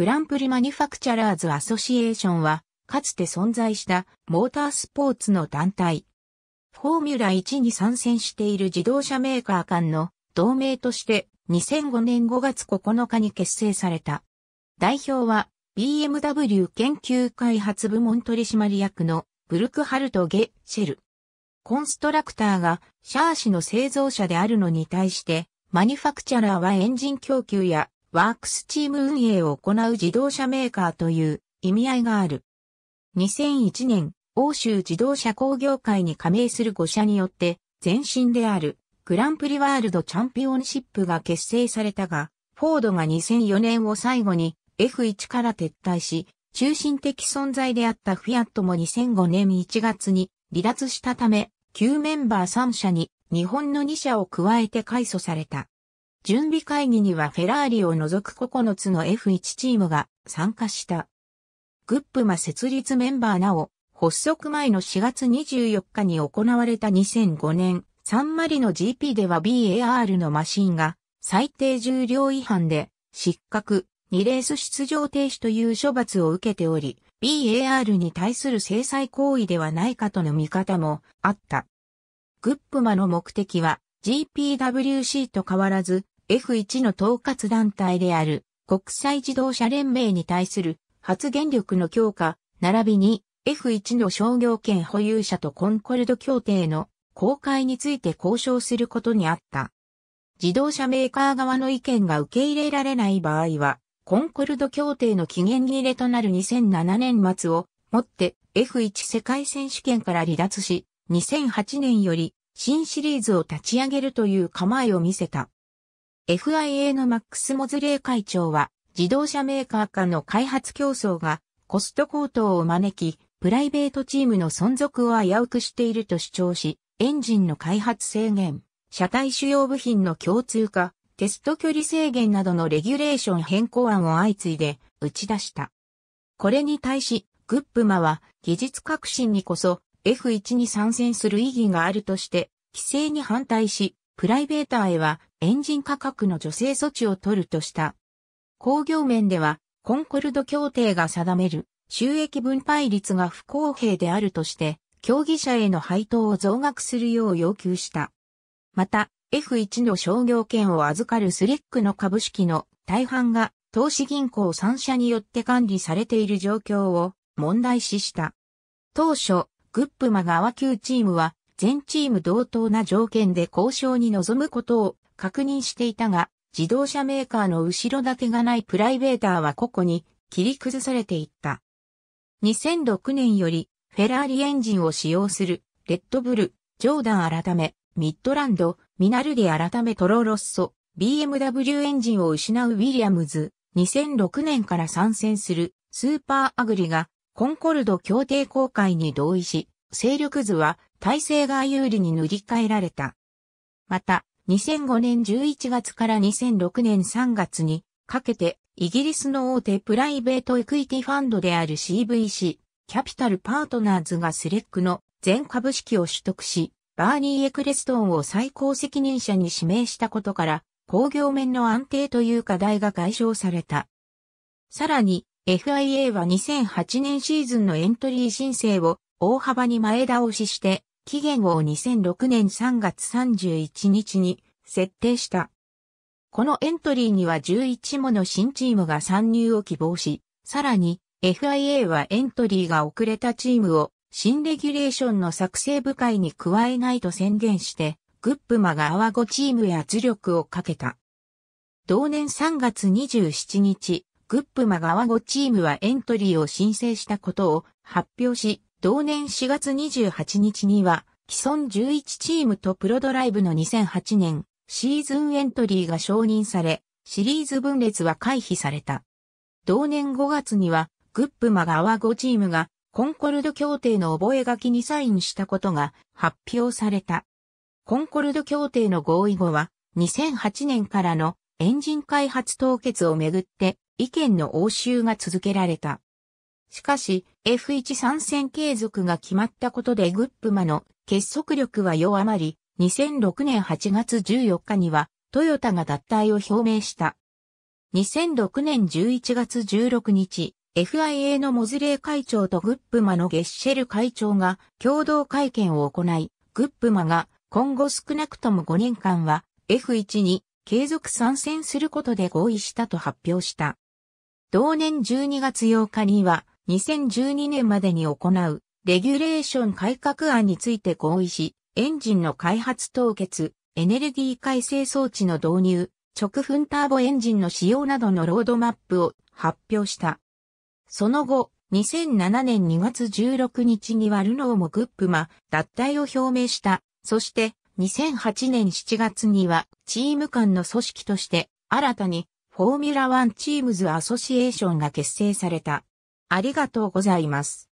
グランプリマニュファクチャラーズアソシエーションは、かつて存在したモータースポーツの団体。フォーミュラ1に参戦している自動車メーカー間の同盟として2005年5月9日に結成された。代表は BMW 研究開発部門取締役のブルクハルト・ゲ・シェル。コンストラクターがシャーシの製造者であるのに対して、マニュファクチャラーはエンジン供給やワークスチーム運営を行う自動車メーカーという意味合いがある。2001年、欧州自動車工業会に加盟する5社によって、前身であるグランプリワールドチャンピオンシップが結成されたが、フォードが2004年を最後に F1 から撤退し、中心的存在であったフィアットも2005年1月に離脱したため、旧メンバー3社に日本の2社を加えて改組された。準備会議にはフェラーリを除く9つの F1 チームが参加した。グップマ設立メンバーなお、発足前の4月24日に行われた2005年、サンマリの GP では BAR のマシンが最低重量違反で失格、2レース出場停止という処罰を受けており、BAR に対する制裁行為ではないかとの見方もあった。グップマの目的は GPWC と変わらず F1 の統括団体である国際自動車連盟に対する発言力の強化、並びに F1 の商業権保有者とコンコルド協定の公開について交渉することにあった。自動車メーカー側の意見が受け入れられない場合は、コンコルド協定の期限切れとなる2007年末をもって F1 世界選手権から離脱し、2008年より新シリーズを立ち上げるという構えを見せた。FIA のマックス・モズレー会長は、自動車メーカー間の開発競争がコスト高騰を招き、プライベートチームの存続を危うくしていると主張し、エンジンの開発制限、車体主要部品の共通化、テスト距離制限などのレギュレーション変更案を相次いで打ち出した。これに対し、グップマは技術革新にこそ F1 に参戦する意義があるとして、規制に反対し、プライベーターへはエンジン価格の助成措置を取るとした。工業面では、コンコルド協定が定める収益分配率が不公平であるとして、競技者への配当を増額するよう要求した。また、F1 の商業権を預かるスレックの株式の大半が投資銀行3社によって管理されている状況を問題視した。当初、グップマ側級チームは、全チーム同等な条件で交渉に臨むことを確認していたが、自動車メーカーの後ろ盾がないプライベーターは個々に切り崩されていった。2006年よりフェラーリエンジンを使用するレッドブル、ジョーダン改め、ミッドランド、ミナルディ改めトロロッソ、BMW エンジンを失うウィリアムズ、2006年から参戦するスーパーアグリがコンコルド協定公開に同意し、勢力図は体制が有利に塗り替えられた。また、2005年11月から2006年3月にかけて、イギリスの大手プライベートエクイティファンドである CVC、キャピタルパートナーズがスレックの全株式を取得し、バーニー・エクレストーンを最高責任者に指名したことから、工業面の安定という課題が解消された。さらに、FIA は2008年シーズンのエントリー申請を大幅に前倒しして、期限を2006年3月31日に設定した。このエントリーには11もの新チームが参入を希望し、さらに FIA はエントリーが遅れたチームを新レギュレーションの作成部会に加えないと宣言して、グップマが泡ワチームへ圧力をかけた。同年3月27日、グップマ川ゴチームはエントリーを申請したことを発表し、同年4月28日には、既存11チームとプロドライブの2008年シーズンエントリーが承認され、シリーズ分裂は回避された。同年5月には、グップマワ5チームがコンコルド協定の覚書にサインしたことが発表された。コンコルド協定の合意後は、2008年からのエンジン開発凍結をめぐって意見の応酬が続けられた。しかし、F1 参戦継続が決まったことでグップマの結束力は弱まり、2006年8月14日には、トヨタが脱退を表明した。2006年11月16日、FIA のモズレー会長とグップマのゲッシェル会長が共同会見を行い、グップマが今後少なくとも5年間は F1 に継続参戦することで合意したと発表した。同年12月8日には、2012年までに行う、レギュレーション改革案について合意し、エンジンの開発凍結、エネルギー改正装置の導入、直噴ターボエンジンの使用などのロードマップを発表した。その後、2007年2月16日にはルノーもグップマ脱退を表明した。そして、2008年7月にはチーム間の組織として新たにフォーミュラワンチームズアソシエーションが結成された。ありがとうございます。